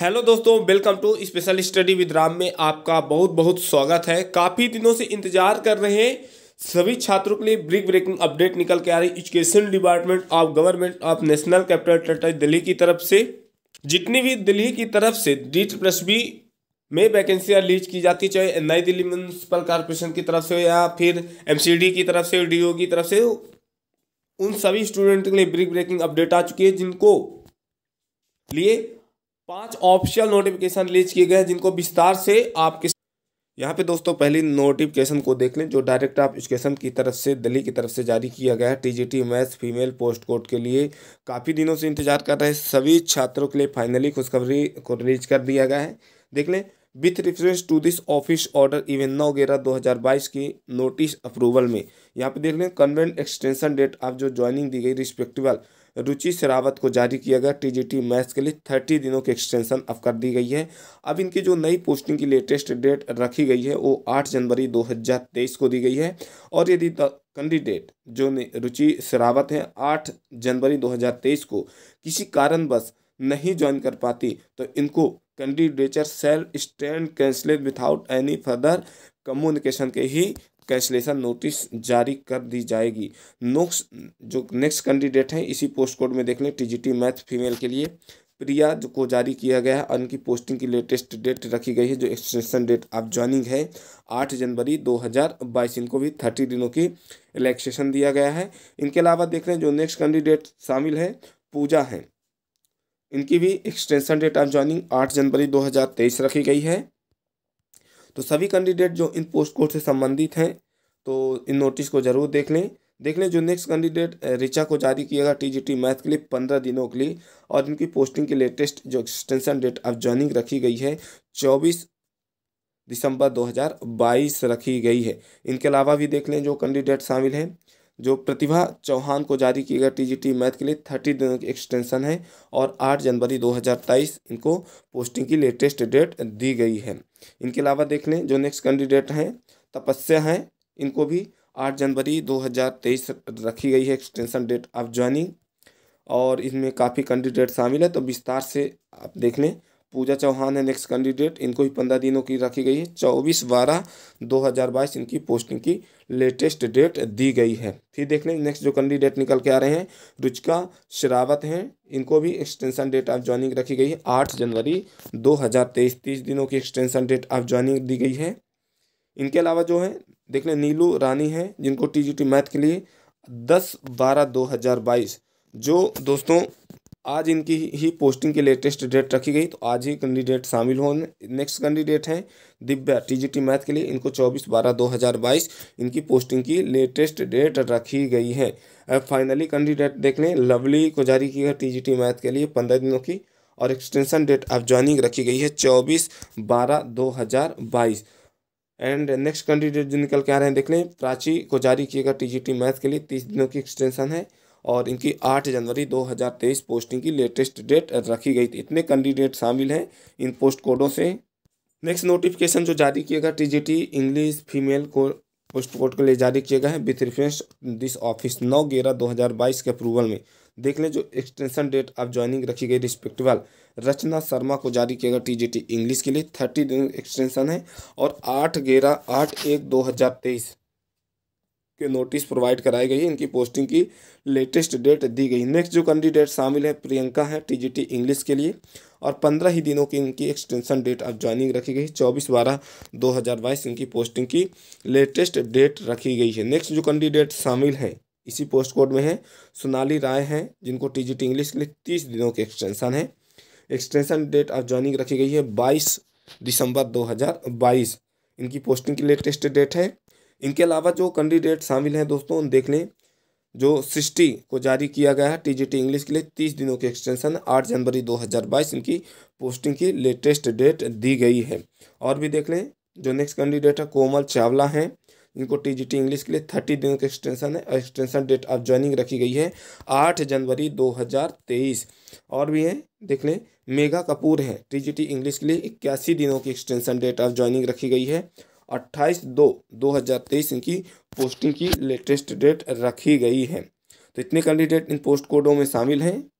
hello दोस्तों welcome to special study with Ram में आपका बहुत बहुत स्वागत है काफ़ी दिनों से इंतजार कर रहे हैं सभी छात्रों के लिए ब्रिक ब्रेकिंग अपडेट निकल के आ रही education department of government of national capital territory Delhi की तरफ से जितनी भी दिल्ली की तरफ से डीट प्लस बी में वैकेंसियाँ लीज की जाती चाहे नई दिल्ली म्यूनसिपल कॉरपोरेशन की तरफ से या फिर एम की तरफ से डी की तरफ से उन सभी स्टूडेंट के लिए ब्रिक ब्रेकिंग अपडेट आ चुकी है जिनको लिए पांच ऑफिशियल नोटिफिकेशन रिलीज किए गए हैं जिनको विस्तार से आपके यहाँ पे दोस्तों पहली नोटिफिकेशन को देख लें जो डायरेक्ट ऑफ एजुकेशन की तरफ से दिल्ली की तरफ से जारी किया गया है TGT maths female post code के लिए काफ़ी दिनों से इंतजार कर रहे हैं सभी छात्रों के लिए फाइनली खुशखबरी को रिलीज कर दिया गया है देख लें with reference to this office order इवेन्ना वगैरह बाईस की नोटिस अप्रूवल में यहाँ पे देख लें कन्वेंट एक्सटेंशन डेट आप जो ज्वाइनिंग दी गई रिस्पेक्टिवल रुचि शरावत को जारी किया गया टी जी टी मैथ्स के लिए थर्टी दिनों की एक्सटेंशन अब कर दी गई है अब इनकी जो नई पोस्टिंग की लेटेस्ट डेट रखी गई है वो आठ जनवरी दो हज़ार तेईस को दी गई है और यदि कैंडिडेट जो रुचि शरावत हैं आठ जनवरी दो हज़ार तेईस को किसी कारणवश नहीं ज्वाइन कर पाती तो इनको candidature shall stand cancelled without any further communication के ही कैंसलेशन नोटिस जारी कर दी जाएगी नोक्स जो नेक्स्ट कैंडिडेट हैं इसी पोस्ट कोड में देख लें टी टी मैथ फीमेल के लिए प्रिया जो को जारी किया गया है उनकी इनकी पोस्टिंग की लेटेस्ट डेट रखी गई है जो एक्सटेंशन डेट ऑफ ज्वाइनिंग है आठ जनवरी दो हज़ार बाईस इनको भी थर्टी दिनों की रिलैक्सेशन दिया गया है इनके अलावा देख लें जो नेक्स्ट कैंडिडेट शामिल है पूजा हैं इनकी भी एक्सटेंशन डेट ऑफ ज्वाइनिंग आठ जनवरी 2023 रखी गई है तो सभी कैंडिडेट जो इन पोस्ट कोड से संबंधित हैं तो इन नोटिस को ज़रूर देख लें देख लें जो नेक्स्ट कैंडिडेट रिचा को जारी किया गया टी जी मैथ के लिए पंद्रह दिनों के लिए और इनकी पोस्टिंग की लेटेस्ट जो एक्सटेंशन डेट ऑफ ज्वाइनिंग रखी गई है चौबीस दिसंबर 2022 रखी गई है इनके अलावा भी देख लें जो कैंडिडेट शामिल हैं जो प्रतिभा चौहान को जारी किया गया टीजीटी मैथ के लिए थर्टी दिनों की एक्सटेंशन है और आठ जनवरी दो हज़ार तेईस इनको पोस्टिंग की लेटेस्ट डेट दी गई है इनके अलावा देख लें जो नेक्स्ट कैंडिडेट हैं तपस्या हैं इनको भी आठ जनवरी दो हज़ार तेईस रखी गई है एक्सटेंशन डेट ऑफ ज्वाइनिंग और इनमें काफ़ी कैंडिडेट शामिल है तो विस्तार से आप देख लें पूजा चौहान है नेक्स्ट कैंडिडेट इनको भी पंद्रह दिनों की रखी गई है चौबीस बारह दो हज़ार बाईस इनकी पोस्टिंग की लेटेस्ट डेट दी गई है फिर देख लें नेक्स्ट जो कैंडिडेट निकल के आ रहे हैं रुचिका शरावत हैं इनको भी एक्सटेंशन डेट ऑफ ज्वाइनिंग रखी गई है आठ जनवरी दो हज़ार तेईस तीस दिनों की एक्सटेंशन डेट ऑफ ज्वाइनिंग दी गई है इनके अलावा जो है देख लें नीलू रानी हैं जिनको टी जी टी मैथ के लिए दस बारह दो हज़ार बाईस जो दोस्तों आज इनकी ही पोस्टिंग की लेटेस्ट डेट रखी गई तो आज ही कैंडिडेट शामिल होने नेक्स्ट कैंडिडेट हैं दिव्या टीजीटी मैथ के लिए इनको 24 बारह 2022 इनकी पोस्टिंग की लेटेस्ट डेट रखी गई है अब फाइनली कैंडिडेट देख लें लवली को जारी किया टीजीटी मैथ के लिए पंद्रह दिनों की और एक्सटेंशन डेट अब ज्वाइनिंग रखी गई है चौबीस बारह दो हज़ार बाईस एंड नेक्स्ट कैंडिडेट जो निकल के आ रहे हैं देख लें प्राची को जारी किएगा टी मैथ के लिए तीस दिनों की एक्सटेंशन है और इनकी 8 जनवरी 2023 पोस्टिंग की लेटेस्ट डेट रखी गई थी इतने कैंडिडेट शामिल हैं इन पोस्ट कोडों से नेक्स्ट नोटिफिकेशन जो जारी किया गया टी इंग्लिश फीमेल को पोस्ट कोड के लिए जारी किया गया है विथ रिफ्रेंस दिस ऑफिस नौ ग्यारह दो हज़ार बाईस के अप्रूवल में देख लें जो एक्सटेंशन डेट ऑफ ज्वाइनिंग रखी गई रिस्पेक्टिवल रचना शर्मा को जारी किया गया टीजीटी इंग्लिश के लिए थर्टी दिन एक्सटेंशन है और आठ ग्यारह आठ एक दो हज़ार तेईस के नोटिस प्रोवाइड कराई गई है इनकी पोस्टिंग की लेटेस्ट डेट दी गई नेक्स्ट जो कैंडिडेट शामिल है प्रियंका है टीजीटी इंग्लिश के लिए और पंद्रह ही दिनों की इनकी एक्सटेंशन डेट अब ज्वाइनिंग रखी गई चौबीस बारह दो हज़ार बाईस इनकी पोस्टिंग की लेटेस्ट डेट रखी गई है नेक्स्ट जो कैंडिडेट शामिल है इसी पोस्ट कोड में है सोनाली राय हैं जिनको टी इंग्लिश के लिए तीस दिनों की एक्सटेंशन है एक्सटेंशन डेट ऑफ ज्वाइनिंग रखी गई है बाईस दिसंबर दो हज़ार बाईस इनकी पोस्टिंग की लेटेस्ट डेट है इनके अलावा जो कैंडिडेट शामिल हैं दोस्तों उन देख लें जो सृष्टि को जारी किया गया है टीजीटी इंग्लिश के लिए तीस दिनों के एक्सटेंशन आठ जनवरी दो हज़ार बाईस इनकी पोस्टिंग की लेटेस्ट डेट दी गई है और भी देख लें जो नेक्स्ट कैंडिडेट है कोमल चावला हैं इनको टीजीटी इंग्लिश के लिए थर्टी दिनों का एक्सटेंशन है एक्सटेंशन डेट ऑफ ज्वाइनिंग रखी गई है आठ जनवरी दो हज़ार तेईस और भी हैं देख लें मेघा कपूर हैं टी इंग्लिश के लिए इक्यासी दिनों की एक्सटेंशन डेट ऑफ ज्वाइनिंग रखी गई है अट्ठाईस दो दो हज़ार तेईस इनकी पोस्टिंग की लेटेस्ट डेट रखी गई है तो इतने कैंडिडेट इन पोस्ट कोडों में शामिल हैं